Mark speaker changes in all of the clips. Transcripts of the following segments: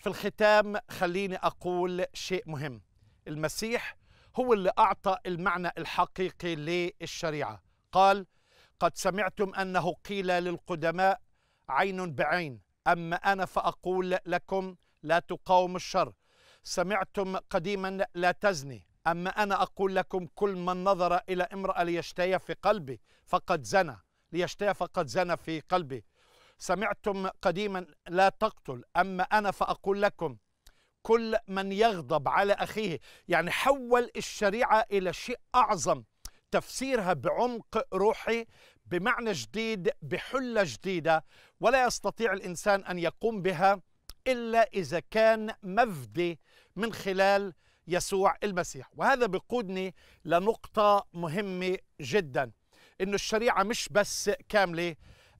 Speaker 1: في الختام خليني أقول شيء مهم المسيح هو اللي أعطى المعنى الحقيقي للشريعة قال قد سمعتم أنه قيل للقدماء عين بعين أما أنا فأقول لكم لا تقاوم الشر سمعتم قديما لا تزني أما أنا أقول لكم كل من نظر إلى امرأة ليشتهي في قلبي فقد زنى ليشتهي فقد زنى في قلبي سمعتم قديما لا تقتل أما أنا فأقول لكم كل من يغضب على أخيه يعني حول الشريعة إلى شيء أعظم تفسيرها بعمق روحي بمعنى جديد بحلة جديدة ولا يستطيع الإنسان أن يقوم بها إلا إذا كان مفدي من خلال يسوع المسيح وهذا بقودني لنقطة مهمة جدا إنه الشريعة مش بس كاملة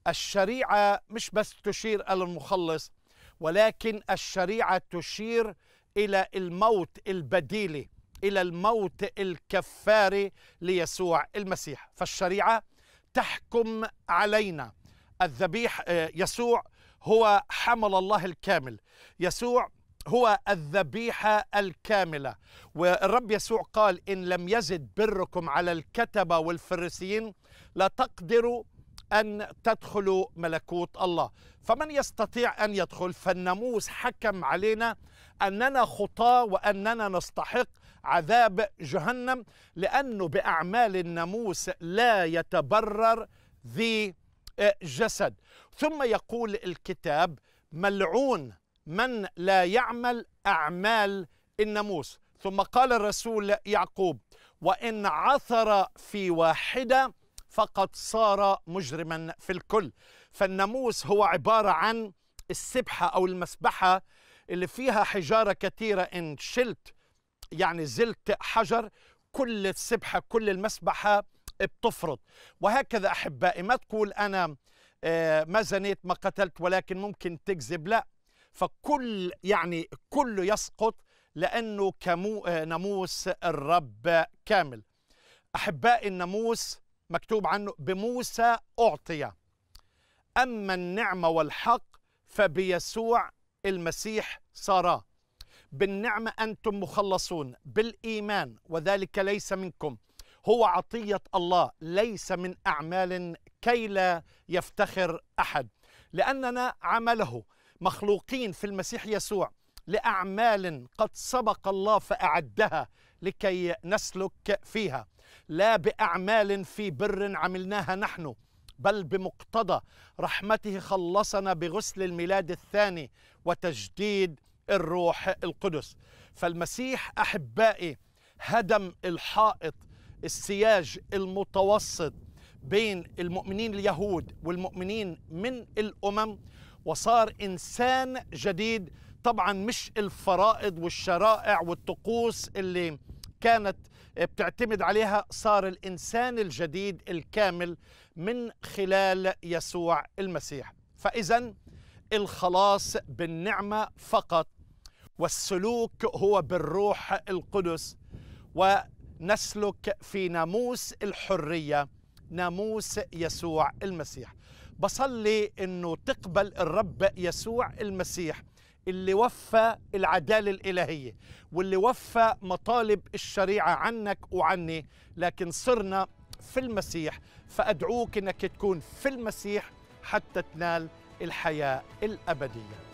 Speaker 1: الشريعه مش بس تشير الى المخلص ولكن الشريعه تشير الى الموت البديلي الى الموت الكفاري ليسوع المسيح فالشريعه تحكم علينا الذبيح آه، يسوع هو حمل الله الكامل يسوع هو الذبيحة الكاملة والرب يسوع قال إن لم يزد بركم على الكتبة والفريسيين لا تقدروا أن تدخلوا ملكوت الله فمن يستطيع أن يدخل فالناموس حكم علينا أننا خطاة وأننا نستحق عذاب جهنم لأنه بأعمال الناموس لا يتبرر ذي آه، جسد ثم يقول الكتاب ملعون من لا يعمل أعمال الناموس ثم قال الرسول يعقوب وإن عثر في واحدة فقد صار مجرما في الكل فالناموس هو عبارة عن السبحة أو المسبحة اللي فيها حجارة كثيرة إن شلت يعني زلت حجر كل السبحة كل المسبحة بتفرض وهكذا أحبائي ما تقول أنا آه، ما زنيت ما قتلت ولكن ممكن تكذب لا فكل يعني كله يسقط لأنه كمو آه، ناموس الرب كامل أحبائي الناموس مكتوب عنه بموسى أعطي أما النعمة والحق فبيسوع المسيح صارا بالنعمة أنتم مخلصون بالإيمان وذلك ليس منكم هو عطية الله ليس من أعمال كي لا يفتخر أحد لأننا عمله مخلوقين في المسيح يسوع لأعمال قد سبق الله فأعدها لكي نسلك فيها لا بأعمال في بر عملناها نحن بل بمقتضى رحمته خلصنا بغسل الميلاد الثاني وتجديد الروح القدس فالمسيح احبائي هدم الحائط السياج المتوسط بين المؤمنين اليهود والمؤمنين من الامم وصار انسان جديد طبعا مش الفرائض والشرائع والطقوس اللي كانت بتعتمد عليها صار الانسان الجديد الكامل من خلال يسوع المسيح فاذا الخلاص بالنعمه فقط والسلوك هو بالروح القدس ونسلك في ناموس الحريه ناموس يسوع المسيح بصلي انه تقبل الرب يسوع المسيح اللي وفى العدالة الإلهية واللي وفى مطالب الشريعة عنك وعني لكن صرنا في المسيح فأدعوك أنك تكون في المسيح حتى تنال الحياة الأبدية